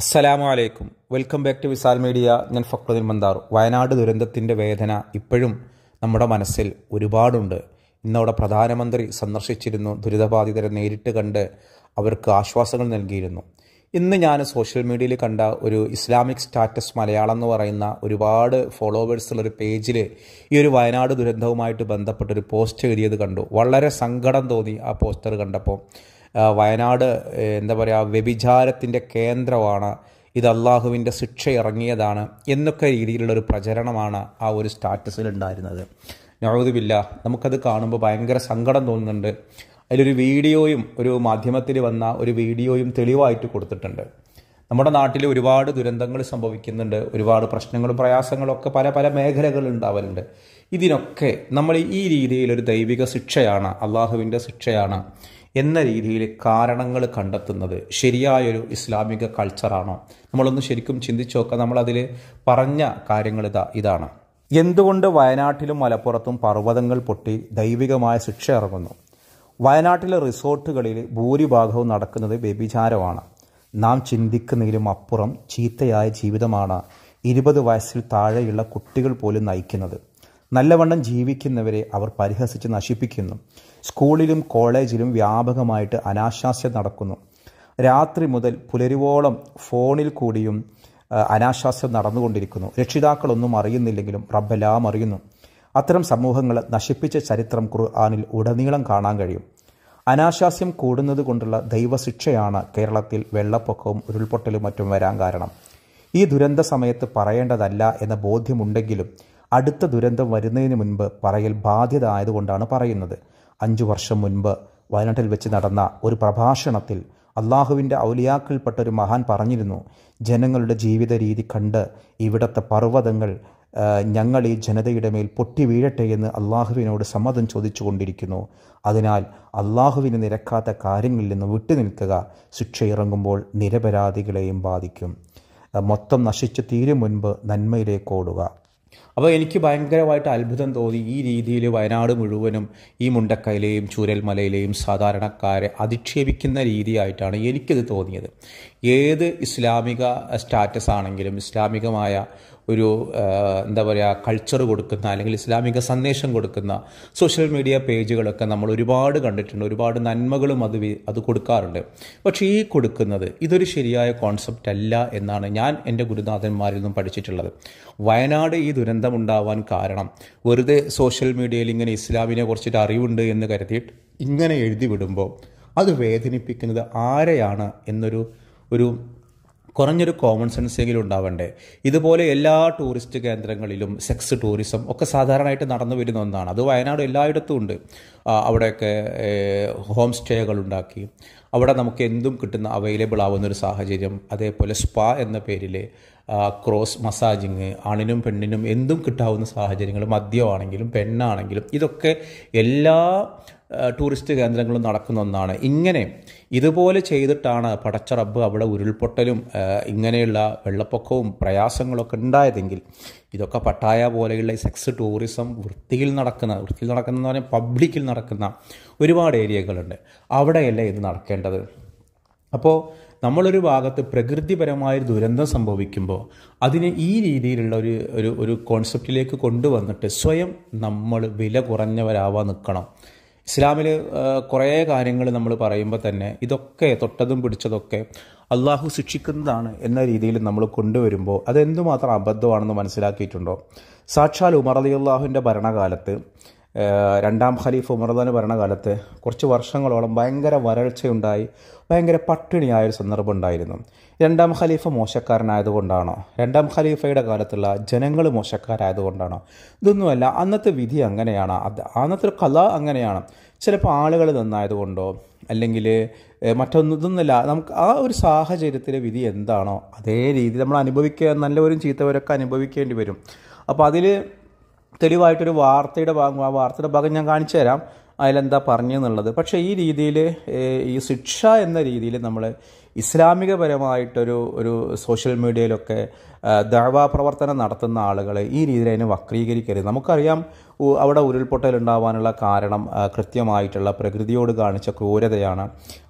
അസ്സലാമു അലൈക്കും welcome back to Visal media ഞാൻ ഫക്രുദ്ദീൻ മന്ദാർ വയനാട് ദുരന്തത്തിൻ്റെ വേദന ഇപ്പോഴും നമ്മുടെ മനസ്സിൽ ഒരുപാടുണ്ട് ഇന്നവിടെ പ്രധാനമന്ത്രി സന്ദർശിച്ചിരുന്നു ദുരിതബാധിതരെ നേരിട്ട് കണ്ട് അവർക്ക് ആശ്വാസങ്ങൾ നൽകിയിരുന്നു ഇന്ന് ഞാൻ സോഷ്യൽ മീഡിയയിൽ കണ്ട ഒരു ഇസ്ലാമിക് സ്റ്റാറ്റസ് മലയാളം എന്ന് പറയുന്ന ഒരുപാട് ഫോളോവേഴ്സുള്ള ഒരു പേജിൽ ഈ ഒരു വയനാട് ദുരന്തവുമായിട്ട് ബന്ധപ്പെട്ടൊരു പോസ്റ്റ് എഴുതിയത് കണ്ടു വളരെ സങ്കടം തോന്നി ആ പോസ്റ്റർ കണ്ടപ്പോൾ വയനാട് എന്താ പറയുക വ്യഭിചാരത്തിൻ്റെ കേന്ദ്രമാണ് ഇത് അള്ളാഹുവിൻ്റെ ശിക്ഷ ഇറങ്ങിയതാണ് എന്നൊക്കെ രീതിയിലുള്ളൊരു പ്രചരണമാണ് ആ ഒരു സ്റ്റാറ്റസിൽ ഉണ്ടായിരുന്നത് നഴുതുമില്ല നമുക്കത് കാണുമ്പോൾ ഭയങ്കര സങ്കടം തോന്നുന്നുണ്ട് അതിലൊരു വീഡിയോയും ഒരു മാധ്യമത്തിൽ വന്ന ഒരു വീഡിയോയും തെളിവായിട്ട് കൊടുത്തിട്ടുണ്ട് നമ്മുടെ നാട്ടിൽ ഒരുപാട് ദുരന്തങ്ങൾ സംഭവിക്കുന്നുണ്ട് ഒരുപാട് പ്രശ്നങ്ങളും പ്രയാസങ്ങളും ഒക്കെ പല പല മേഖലകളുണ്ടാവലുണ്ട് ഇതിനൊക്കെ നമ്മൾ ഈ രീതിയിൽ ഒരു ദൈവിക ശിക്ഷയാണ് അള്ളാഹുവിൻ്റെ ശിക്ഷയാണ് എന്ന രീതിയിൽ കാരണങ്ങൾ കണ്ടെത്തുന്നത് ശരിയായൊരു ഇസ്ലാമിക കൾച്ചറാണോ നമ്മളൊന്ന് ശരിക്കും ചിന്തിച്ചു നോക്കുക നമ്മളതിൽ പറഞ്ഞ കാര്യങ്ങൾ ഇതാ ഇതാണ് എന്തുകൊണ്ട് വയനാട്ടിലും മലപ്പുറത്തും പർവ്വതങ്ങൾ പൊട്ടി ദൈവികമായ ശിക്ഷ ഇറങ്ങുന്നു വയനാട്ടിലെ റിസോർട്ടുകളിൽ ഭൂരിഭാഗവും നടക്കുന്നത് വ്യഭിചാരമാണ് നാം ചിന്തിക്കുന്നതിലും അപ്പുറം ചീത്തയായ ജീവിതമാണ് ഇരുപത് വയസ്സിൽ താഴെയുള്ള കുട്ടികൾ പോലും നയിക്കുന്നത് നല്ലവണ്ണം ജീവിക്കുന്നവരെ അവർ പരിഹസിച്ച് നശിപ്പിക്കുന്നു സ്കൂളിലും കോളേജിലും വ്യാപകമായിട്ട് അനാശാസ്യം നടക്കുന്നു രാത്രി മുതൽ പുലരുവോളം ഫോണിൽ കൂടിയും അനാശാസ്യം നടന്നുകൊണ്ടിരിക്കുന്നു രക്ഷിതാക്കളൊന്നും അറിയുന്നില്ലെങ്കിലും റബ്ബെല്ലാം അറിയുന്നു അത്തരം സമൂഹങ്ങൾ നശിപ്പിച്ച ചരിത്രം ഖുർആാനിൽ ഉടനീളം കാണാൻ കഴിയും അനാശാസ്യം കൂടുന്നത് കൊണ്ടുള്ള ദൈവശിക്ഷയാണ് കേരളത്തിൽ വെള്ളപ്പൊക്കവും ഉരുൾപൊട്ടലും മറ്റും വരാൻ കാരണം ഈ ദുരന്ത സമയത്ത് പറയേണ്ടതല്ല എന്ന ബോധ്യമുണ്ടെങ്കിലും അടുത്ത ദുരന്തം വരുന്നതിന് മുൻപ് പറയൽ ബാധ്യത ആയതുകൊണ്ടാണ് പറയുന്നത് അഞ്ചു വർഷം മുൻപ് വയനാട്ടിൽ വെച്ച് നടന്ന ഒരു പ്രഭാഷണത്തിൽ അള്ളാഹുവിൻ്റെ ഔലിയാക്കിൽപ്പെട്ട ഒരു മഹാൻ പറഞ്ഞിരുന്നു ജനങ്ങളുടെ ജീവിത രീതി കണ്ട് ഇവിടത്തെ പർവ്വതങ്ങൾ ഞങ്ങൾ ഈ ജനതയുടെ മേൽ പൊട്ടി വീഴട്ടെ എന്ന് അള്ളാഹുവിനോട് സമ്മതം ചോദിച്ചു കൊണ്ടിരിക്കുന്നു അതിനാൽ അള്ളാഹുവിന് നിരക്കാത്ത കാര്യങ്ങളിൽ നിന്ന് വിട്ടുനിൽക്കുക ശിക്ഷ ഇറങ്ങുമ്പോൾ നിരപരാധികളെയും ബാധിക്കും മൊത്തം നശിച്ചു തീരും മുൻപ് നന്മയിലേക്ക് ഓടുക അപ്പോൾ എനിക്ക് ഭയങ്കരമായിട്ട് അത്ഭുതം തോന്നി ഈ രീതിയിൽ വയനാട് മുഴുവനും ഈ മുണ്ടക്കയിലെയും ചൂരൽമലയിലെയും സാധാരണക്കാരെ അധിക്ഷേപിക്കുന്ന രീതിയായിട്ടാണ് എനിക്കിത് തോന്നിയത് ഏത് ഇസ്ലാമിക സ്റ്റാറ്റസ് ആണെങ്കിലും ഇസ്ലാമികമായ ഒരു എന്താ പറയുക കൾച്ചർ കൊടുക്കുന്ന അല്ലെങ്കിൽ ഇസ്ലാമിക സന്ദേശം കൊടുക്കുന്ന സോഷ്യൽ മീഡിയ പേജുകളൊക്കെ നമ്മൾ ഒരുപാട് കണ്ടിട്ടുണ്ട് ഒരുപാട് നന്മകളും അത് അത് കൊടുക്കാറുണ്ട് പക്ഷേ ഈ കൊടുക്കുന്നത് ഇതൊരു ശരിയായ കോൺസെപ്റ്റ് അല്ല എന്നാണ് ഞാൻ എൻ്റെ ഗുരുനാഥന്മാരിൽ നിന്നും പഠിച്ചിട്ടുള്ളത് വയനാട് ഈ ദുരന്തം ഉണ്ടാവാൻ കാരണം വെറുതെ സോഷ്യൽ മീഡിയയിൽ ഇങ്ങനെ ഇസ്ലാമിനെ കുറിച്ചിട്ട് അറിവുണ്ട് എന്ന് കരുതിയിട്ട് ഇങ്ങനെ എഴുതി വിടുമ്പോൾ അത് വേദനിപ്പിക്കുന്നത് ആരെയാണ് എന്നൊരു ഒരു കുറഞ്ഞൊരു കോമൺ സെൻസ് എങ്കിലും ഉണ്ടാവണ്ടേ ഇതുപോലെ എല്ലാ ടൂറിസ്റ്റ് കേന്ദ്രങ്ങളിലും സെക്സ് ടൂറിസം ഒക്കെ സാധാരണയായിട്ട് നടന്നു വരുന്ന ഒന്നാണ് അത് വയനാട് എല്ലായിടത്തും ഉണ്ട് അവിടെയൊക്കെ ഹോം സ്റ്റേകൾ ഉണ്ടാക്കി അവിടെ നമുക്ക് എന്തും കിട്ടുന്ന അവൈലബിൾ ആവുന്ന ഒരു സാഹചര്യം അതേപോലെ സ്പാ എന്ന പേരിൽ ക്രോസ് മസാജിങ് ആണിനും പെണ്ണിനും എന്തും കിട്ടാവുന്ന സാഹചര്യങ്ങൾ മദ്യമാണെങ്കിലും പെണ്ണാണെങ്കിലും ഇതൊക്കെ എല്ലാ ടൂറിസ്റ്റ് കേന്ദ്രങ്ങളും നടക്കുന്ന ഒന്നാണ് ഇങ്ങനെ ഇതുപോലെ ചെയ്തിട്ടാണ് പടച്ചറബ്ബ് അവിടെ ഉരുൾപൊട്ടലും ഇങ്ങനെയുള്ള വെള്ളപ്പൊക്കവും പ്രയാസങ്ങളൊക്കെ ഉണ്ടായതെങ്കിൽ ഇതൊക്കെ പട്ടായ പോലെയുള്ള സെക്സ് ടൂറിസം വൃത്തിയിൽ നടക്കുന്ന വൃത്തിയിൽ നടക്കുന്ന പറഞ്ഞാൽ പബ്ലിക്കിൽ നടക്കുന്ന ഒരുപാട് ഏരിയകളുണ്ട് അവിടെയല്ലേ ഇത് നടക്കേണ്ടത് അപ്പോൾ നമ്മളൊരു ഭാഗത്ത് പ്രകൃതിപരമായ ദുരന്തം സംഭവിക്കുമ്പോൾ അതിനെ ഈ രീതിയിലുള്ള ഒരു ഒരു ഒരു കോൺസെപ്റ്റിലേക്ക് കൊണ്ടുവന്നിട്ട് സ്വയം നമ്മൾ വില കുറഞ്ഞവരാവാൻ നിൽക്കണം ഇസ്ലാമിൽ കുറേ കാര്യങ്ങൾ നമ്മൾ പറയുമ്പോൾ തന്നെ ഇതൊക്കെ തൊട്ടതും പിടിച്ചതൊക്കെ അള്ളാഹു ശിക്ഷിക്കുന്നതാണ് എന്ന രീതിയിൽ നമ്മൾ കൊണ്ടുവരുമ്പോൾ അതെന്തുമാത്രം അബദ്ധമാണെന്ന് മനസ്സിലാക്കിയിട്ടുണ്ടോ സാക്ഷാൽ ഉമർ അലി അള്ളാഹുവിൻ്റെ ഭരണകാലത്ത് രണ്ടാം ഖലീഫ് ഉമർദാന് ഭരണകാലത്ത് കുറച്ച് വർഷങ്ങളോളം ഭയങ്കര വരൾച്ചയുണ്ടായി ഭയങ്കര പട്ടിണിയായ ഒരു സന്ദർഭം ഉണ്ടായിരുന്നു രണ്ടാം ഖലീഫ മോശക്കാരനായതുകൊണ്ടാണോ രണ്ടാം ഖലീഫയുടെ കാലത്തുള്ള ജനങ്ങൾ മോശക്കാരായതുകൊണ്ടാണോ ഇതൊന്നുമല്ല അന്നത്തെ വിധി അങ്ങനെയാണ് അത് അന്നത്തെ കല അങ്ങനെയാണ് ചിലപ്പോൾ ആളുകൾ നന്നായതുകൊണ്ടോ അല്ലെങ്കിൽ മറ്റൊന്നൊന്നുമല്ല നമുക്ക് ആ ഒരു സാഹചര്യത്തിലെ വിധി എന്താണോ അതേ രീതിയിൽ നമ്മൾ അനുഭവിക്കുക നല്ലവരും ചീത്തവരൊക്കെ അനുഭവിക്കേണ്ടി വരും അപ്പോൾ അതിൽ തെളിവായിട്ടൊരു വാർത്തയുടെ ഭാഗം ആ വാർത്തയുടെ ഭാഗം ഞാൻ കാണിച്ചു തരാം അതിലെന്താ പറഞ്ഞെന്നുള്ളത് പക്ഷേ ഈ രീതിയിൽ ഈ ശിക്ഷ എന്ന രീതിയിൽ നമ്മൾ ഇസ്ലാമികപരമായിട്ടൊരു ഒരു സോഷ്യൽ മീഡിയയിലൊക്കെ ദഴവാ പ്രവർത്തനം നടത്തുന്ന ആളുകളെ ഈ രീതിയിൽ അതിനെ വക്രീകരിക്കരുത് നമുക്കറിയാം അവിടെ ഉരുൾപൊട്ടലുണ്ടാവാനുള്ള കാരണം കൃത്യമായിട്ടുള്ള പ്രകൃതിയോട് കാണിച്ച ക്രൂരതയാണ്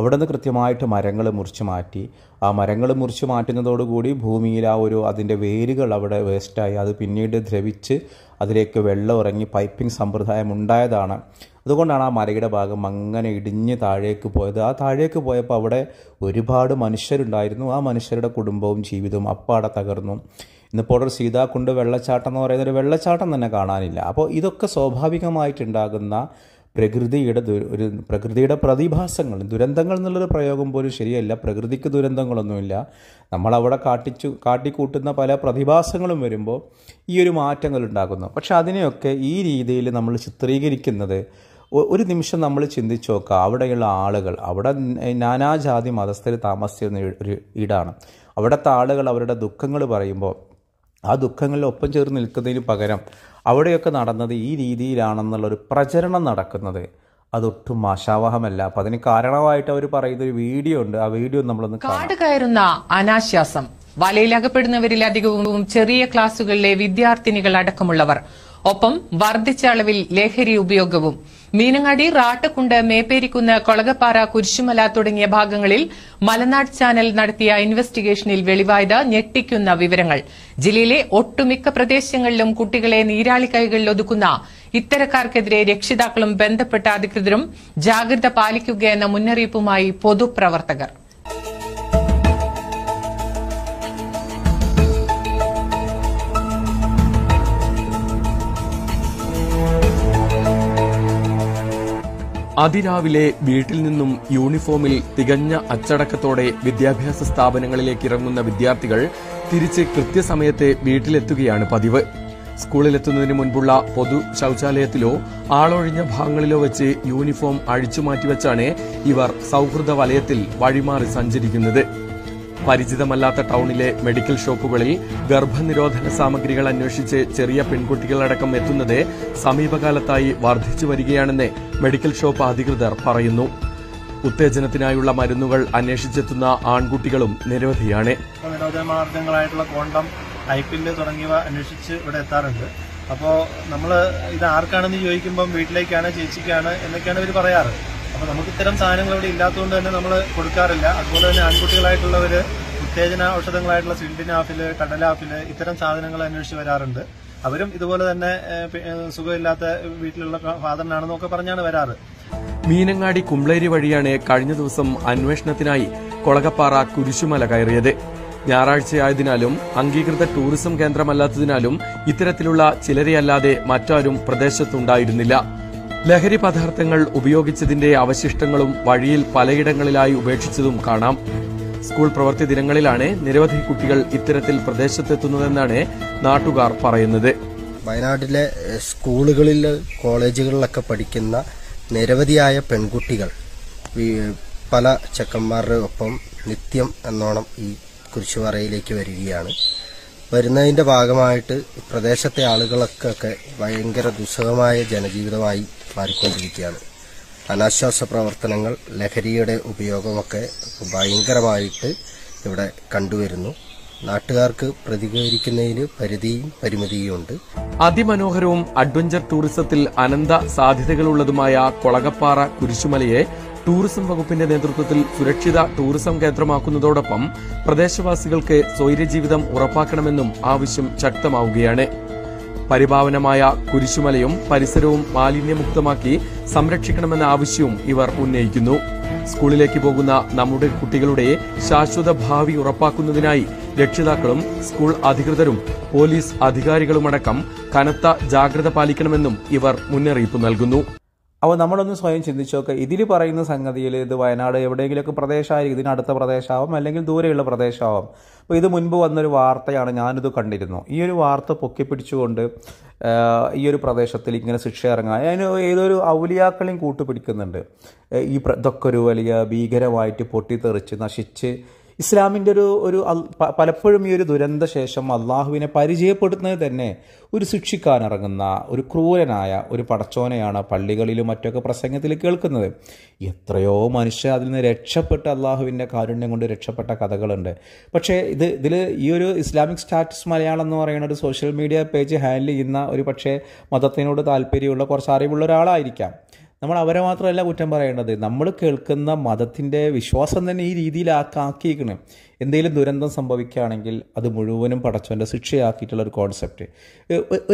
അവിടുന്ന് കൃത്യമായിട്ട് മരങ്ങൾ മുറിച്ചു മാറ്റി ആ മരങ്ങൾ മുറിച്ച് മാറ്റുന്നതോടുകൂടി ഭൂമിയിൽ ആ ഒരു അതിൻ്റെ വേരുകൾ അവിടെ വേസ്റ്റായി അത് പിന്നീട് ദ്രവിച്ച് അതിലേക്ക് വെള്ളം ഇറങ്ങി പൈപ്പിംഗ് സമ്പ്രദായം ഉണ്ടായതാണ് അതുകൊണ്ടാണ് ആ മരയുടെ ഭാഗം അങ്ങനെ ഇടിഞ്ഞ് താഴേക്ക് പോയത് ആ താഴേക്ക് പോയപ്പോൾ അവിടെ ഒരുപാട് മനുഷ്യരുണ്ടായിരുന്നു ആ മനുഷ്യരുടെ കുടുംബവും ജീവിതവും അപ്പാടെ തകർന്നു ഇന്നിപ്പോൾ ഒരു സീതാക്കുണ്ട് വെള്ളച്ചാട്ടം എന്ന് പറയുന്ന ഒരു വെള്ളച്ചാട്ടം തന്നെ കാണാനില്ല അപ്പോൾ ഇതൊക്കെ സ്വാഭാവികമായിട്ടുണ്ടാകുന്ന പ്രകൃതിയുടെ ഒരു പ്രകൃതിയുടെ പ്രതിഭാസങ്ങൾ ദുരന്തങ്ങൾ എന്നുള്ളൊരു പ്രയോഗം പോലും ശരിയല്ല പ്രകൃതിക്ക് ദുരന്തങ്ങളൊന്നുമില്ല നമ്മളവിടെ കാട്ടിച്ചു കാട്ടിക്കൂട്ടുന്ന പല പ്രതിഭാസങ്ങളും വരുമ്പോൾ ഈ ഒരു മാറ്റങ്ങൾ ഉണ്ടാകുന്നു പക്ഷെ അതിനെയൊക്കെ ഈ രീതിയിൽ നമ്മൾ ചിത്രീകരിക്കുന്നത് ഒരു നിമിഷം നമ്മൾ ചിന്തിച്ചു നോക്കുക അവിടെയുള്ള ആളുകൾ അവിടെ നാനാജാതി മതസ്ഥർ താമസിച്ചിരുന്ന ഒരു ഇടാണ് അവിടുത്തെ ആളുകൾ അവരുടെ ദുഃഖങ്ങൾ പറയുമ്പോൾ ആ ദുഃഖങ്ങളിൽ ഒപ്പം ചേർന്ന് നിൽക്കുന്നതിന് പകരം അവിടെയൊക്കെ നടന്നത് ഈ രീതിയിലാണെന്നുള്ളൊരു പ്രചരണം നടക്കുന്നത് അതൊട്ടും ആശാവഹമല്ല അപ്പൊ അതിന് കാരണമായിട്ട് അവർ പറയുന്ന ഒരു വീഡിയോ ഉണ്ട് ആ വീഡിയോ നമ്മളൊന്ന് കാട് കയറുന്ന അനാശ്വാസം അധികവും ചെറിയ ക്ലാസുകളിലെ വിദ്യാർത്ഥിനികൾ അടക്കമുള്ളവർ ഒപ്പം വർദ്ധിച്ച അളവിൽ ലഹരി ഉപയോഗവും മീനങ്ങാടി റാട്ടക്കുണ്ട് മേപ്പേരിക്കുന്ന് കൊളകപ്പാറ കുരിശുമല തുടങ്ങിയ ഭാഗങ്ങളിൽ മലനാട് ചാനൽ നടത്തിയ ഇൻവെസ്റ്റിഗേഷനിൽ വെളിവായത് ഞെട്ടിക്കുന്ന വിവരങ്ങൾ ജില്ലയിലെ ഒട്ടുമിക്ക പ്രദേശങ്ങളിലും കുട്ടികളെ നീരാളി കൈകളിൽ ഒതുക്കുന്ന ഇത്തരക്കാർക്കെതിരെ രക്ഷിതാക്കളും ബന്ധപ്പെട്ട അധികൃതരും ജാഗ്രത പാലിക്കുകയെന്ന മുന്നറിയിപ്പുമായി പൊതുപ്രവർത്തകർ അതിരാവിലെ വീട്ടിൽ നിന്നും യൂണിഫോമിൽ തികഞ്ഞ അച്ചടക്കത്തോടെ വിദ്യാഭ്യാസ സ്ഥാപനങ്ങളിലേക്ക് ഇറങ്ങുന്ന വിദ്യാർത്ഥികൾ തിരിച്ച് കൃത്യസമയത്തെ വീട്ടിലെത്തുകയാണ് പതിവ് സ്കൂളിലെത്തുന്നതിന് മുൻപുള്ള പൊതു ശൌചാലയത്തിലോ ആളൊഴിഞ്ഞ ഭാഗങ്ങളിലോ വെച്ച് യൂണിഫോം അഴിച്ചുമാറ്റിവെച്ചാണ് ഇവർ സൗഹൃദ വലയത്തിൽ വഴിമാറി സഞ്ചരിക്കുന്നത് പരിചിതമല്ലാത്ത ടൌണിലെ മെഡിക്കൽ ഷോപ്പുകളിൽ ഗർഭനിരോധന സാമഗ്രികൾ അന്വേഷിച്ച് ചെറിയ പെൺകുട്ടികളടക്കം എത്തുന്നത് സമീപകാലത്തായി വർദ്ധിച്ചു വരികയാണെന്ന് മെഡിക്കൽ ഷോപ്പ് അധികൃതർ പറയുന്നു ഉത്തേജനത്തിനായുള്ള മരുന്നുകൾ അന്വേഷിച്ചെത്തുന്ന ആൺകുട്ടികളും നിരവധിയാണ് മാർഗങ്ങളായിട്ടുള്ള കോണ്ടം തുടങ്ങിയവ അന്വേഷിച്ച് ഇവിടെ എത്താറുണ്ട് അപ്പോൾ നമ്മൾ ഇത് ആർക്കാണെന്ന് ചോദിക്കുമ്പോൾ വീട്ടിലേക്കാണ് ചേച്ചിക്കാണ് എന്നൊക്കെയാണ് ഇവർ പറയാറ് അപ്പോൾ നമുക്ക് ഇത്തരം സാധനങ്ങൾ ഇവിടെ ഇല്ലാത്തതുകൊണ്ട് തന്നെ നമ്മൾ കൊടുക്കാറില്ല അതുപോലെ തന്നെ ആൺകുട്ടികളായിട്ടുള്ളവർ ഉത്തേജന ഔഷധങ്ങളായിട്ടുള്ള സിൽഡിനാഫില് കടലാഫില് ഇത്തരം സാധനങ്ങൾ അന്വേഷിച്ച് വരാറുണ്ട് അവരും ഇതുപോലെ തന്നെ സുഖമില്ലാത്ത വീട്ടിലുള്ള ഫാദറിനാണെന്നൊക്കെ പറഞ്ഞാണ് വരാറ് മീനങ്ങാടി കുംബ്ലേരി വഴിയാണ് കഴിഞ്ഞ ദിവസം അന്വേഷണത്തിനായി കൊളകപ്പാറ കുരിശുമല കയറിയത് ഞായറാഴ്ചയായതിനാലും അംഗീകൃത ടൂറിസം കേന്ദ്രമല്ലാത്തതിനാലും ഇത്തരത്തിലുള്ള ചിലരെയല്ലാതെ മറ്റാരും പ്രദേശത്തുണ്ടായിരുന്നില്ല ലഹരി പദാർത്ഥങ്ങൾ ഉപയോഗിച്ചതിന്റെ അവശിഷ്ടങ്ങളും വഴിയിൽ പലയിടങ്ങളിലായി ഉപേക്ഷിച്ചതും കാണാം സ്കൂൾ പ്രവൃത്തി ദിനങ്ങളിലാണ് നിരവധി കുട്ടികൾ ഇത്തരത്തിൽ പ്രദേശത്തെത്തുന്നതെന്നാണ് നാട്ടുകാർ പറയുന്നത് വയനാട്ടിലെ സ്കൂളുകളിൽ കോളേജുകളിലൊക്കെ പഠിക്കുന്ന നിരവധിയായ പെൺകുട്ടികൾ പല ചെക്കന്മാരുടെ ഒപ്പം നിത്യം എന്നോണം ഈ കുരിശുപാറയിലേക്ക് വരികയാണ് വരുന്നതിന്റെ ഭാഗമായിട്ട് പ്രദേശത്തെ ആളുകളൊക്കെ ഭയങ്കര ദുസ്സഹമായ ജനജീവിതമായി മാറിക്കൊണ്ടിരിക്കുകയാണ് അനാശ്വാസ പ്രവർത്തനങ്ങൾ ലഹരിയുടെ ഉപയോഗമൊക്കെ ഭയങ്കരമായിട്ട് ഇവിടെ കണ്ടുവരുന്നു നാട്ടുകാർക്ക് പ്രതികരിക്കുന്നതിന് പരിധിയും പരിമിതിയുമുണ്ട് അതിമനോഹരവും അഡ്വഞ്ചർ ടൂറിസത്തിൽ അനന്ത സാധ്യതകളുള്ളതുമായ കൊളകപ്പാറ കുരിശുമലയെ ടൂറിസം വകുപ്പിന്റെ നേതൃത്വത്തിൽ സുരക്ഷിത ടൂറിസം കേന്ദ്രമാക്കുന്നതോടൊപ്പം പ്രദേശവാസികൾക്ക് സ്വൈര്യജീവിതം ഉറപ്പാക്കണമെന്നും ആവശ്യം ശക്തമാവുകയാണ് പരിപാവനമായ കുരിശുമലയും പരിസരവും മാലിന്യമുക്തമാക്കി സംരക്ഷിക്കണമെന്ന ആവശ്യവും ഇവർ ഉന്നയിക്കുന്നു സ്കൂളിലേക്ക് പോകുന്ന നമ്മുടെ കുട്ടികളുടെ ശാശ്വത ഭാവി ഉറപ്പാക്കുന്നതിനായി രക്ഷിതാക്കളും സ്കൂൾ അധികൃതരും പോലീസ് അധികാരികളുമടക്കം കനത്ത ജാഗ്രത പാലിക്കണമെന്നും ഇവർ മുന്നറിയിപ്പ് നൽകുന്നു അപ്പോൾ നമ്മളൊന്ന് സ്വയം ചിന്തിച്ചു നോക്കുക ഇതിൽ പറയുന്ന സംഗതിയിൽ ഇത് വയനാട് എവിടെയെങ്കിലുമൊക്കെ പ്രദേശമായിരിക്കും ഇതിനടുത്ത പ്രദേശമാവും അല്ലെങ്കിൽ ദൂരെയുള്ള പ്രദേശമാവും അപ്പോൾ ഇത് മുൻപ് വന്നൊരു വാർത്തയാണ് ഞാനിത് കണ്ടിരുന്നു ഈ ഒരു വാർത്ത പൊക്കിപ്പിടിച്ചുകൊണ്ട് ഈ ഒരു പ്രദേശത്തിൽ ഇങ്ങനെ ശിക്ഷ ഇറങ്ങാൻ അതിന് ഏതൊരു ഔലിയാക്കളെയും കൂട്ടുപിടിക്കുന്നുണ്ട് ഈ ഇതൊക്കെ ഒരു വലിയ ഭീകരമായിട്ട് പൊട്ടിത്തെറിച്ച് നശിച്ച് ഇസ്ലാമിൻ്റെ ഒരു ഒരു പലപ്പോഴും ഈ ഒരു ദുരന്ത ശേഷം അള്ളാഹുവിനെ പരിചയപ്പെടുത്തുന്നത് തന്നെ ഒരു ശിക്ഷിക്കാനിറങ്ങുന്ന ഒരു ക്രൂരനായ ഒരു പടച്ചോനെയാണ് പള്ളികളിലും മറ്റൊക്കെ പ്രസംഗത്തിൽ കേൾക്കുന്നത് എത്രയോ മനുഷ്യർ അതിൽ നിന്ന് രക്ഷപ്പെട്ട് അള്ളാഹുവിൻ്റെ കാരുണ്യം കൊണ്ട് രക്ഷപ്പെട്ട കഥകളുണ്ട് പക്ഷേ ഇത് ഇതിൽ ഈ ഒരു ഇസ്ലാമിക് സ്റ്റാറ്റസ് മലയാളം എന്ന് പറയുന്ന ഒരു സോഷ്യൽ മീഡിയ പേജ് ഹാൻഡിൽ ചെയ്യുന്ന ഒരു പക്ഷേ മതത്തിനോട് താല്പര്യമുള്ള കുറച്ച് അറിവുള്ള ഒരാളായിരിക്കാം നമ്മൾ അവരെ മാത്രമല്ല കുറ്റം പറയേണ്ടത് നമ്മൾ കേൾക്കുന്ന മതത്തിൻ്റെ വിശ്വാസം തന്നെ ഈ രീതിയിലാക്കാക്കിയിരിക്കണം എന്തെങ്കിലും ദുരന്തം സംഭവിക്കുകയാണെങ്കിൽ അത് മുഴുവനും പടച്ചവൻ്റെ ശിക്ഷയാക്കിയിട്ടുള്ള ഒരു കോൺസെപ്റ്റ്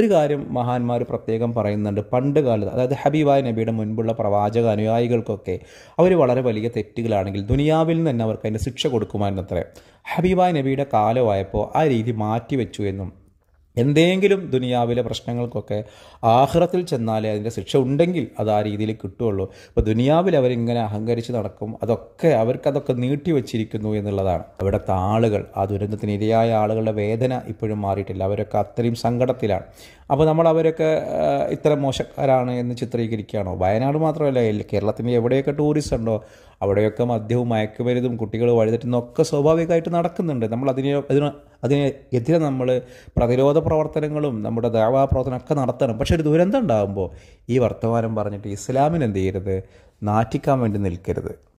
ഒരു കാര്യം മഹാന്മാർ പ്രത്യേകം പറയുന്നുണ്ട് പണ്ട് കാലത്ത് അതായത് ഹബീബായ നബിയുടെ മുൻപുള്ള പ്രവാചക അനുയായികൾക്കൊക്കെ അവർ വളരെ വലിയ തെറ്റുകളാണെങ്കിൽ ദുനിയാവിൽ നിന്ന് തന്നെ അവർക്ക് അതിൻ്റെ ശിക്ഷ കൊടുക്കുമായിരുന്നത്രേ ഹബീബായ നബിയുടെ കാലമായപ്പോൾ ആ രീതി മാറ്റിവെച്ചു എന്നും എന്തെങ്കിലും ദുനിയാവിലെ പ്രശ്നങ്ങൾക്കൊക്കെ ആഹ്റത്തിൽ ചെന്നാലേ അതിൻ്റെ ശിക്ഷ ഉണ്ടെങ്കിൽ അത് ആ രീതിയിൽ കിട്ടുകയുള്ളൂ അപ്പോൾ ദുനിയാവിൽ അവരിങ്ങനെ അഹങ്കരിച്ച് നടക്കും അതൊക്കെ അവർക്കതൊക്കെ നീട്ടിവെച്ചിരിക്കുന്നു എന്നുള്ളതാണ് അവിടുത്തെ ആളുകൾ ആ ദുരന്തത്തിന് ഇരയായ ആളുകളുടെ വേദന ഇപ്പോഴും മാറിയിട്ടില്ല അവരൊക്കെ അത്രയും സങ്കടത്തിലാണ് അപ്പോൾ നമ്മൾ അവരൊക്കെ ഇത്ര മോശക്കാരാണ് എന്ന് ചിത്രീകരിക്കുകയാണോ വയനാട് മാത്രമല്ല കേരളത്തിൻ്റെ എവിടെയൊക്കെ ടൂറിസ്റ്റ് ഉണ്ടോ അവിടെയൊക്കെ മദ്യവും മയക്കുമരുതും കുട്ടികൾ വഴിതെറ്റുന്നൊക്കെ സ്വാഭാവികമായിട്ട് നടക്കുന്നുണ്ട് നമ്മൾ അതിനെ അതിന് അതിനെതിരെ നമ്മൾ പ്രതിരോധ പ്രവർത്തനങ്ങളും നമ്മുടെ ദേവാ ഒക്കെ നടത്തണം പക്ഷെ ഒരു ദുരന്തം ഉണ്ടാകുമ്പോൾ ഈ വർത്തമാനം പറഞ്ഞിട്ട് ഇസ്ലാമിന് എന്ത് ചെയ്യരുത് നാറ്റിക്കാൻ വേണ്ടി നിൽക്കരുത്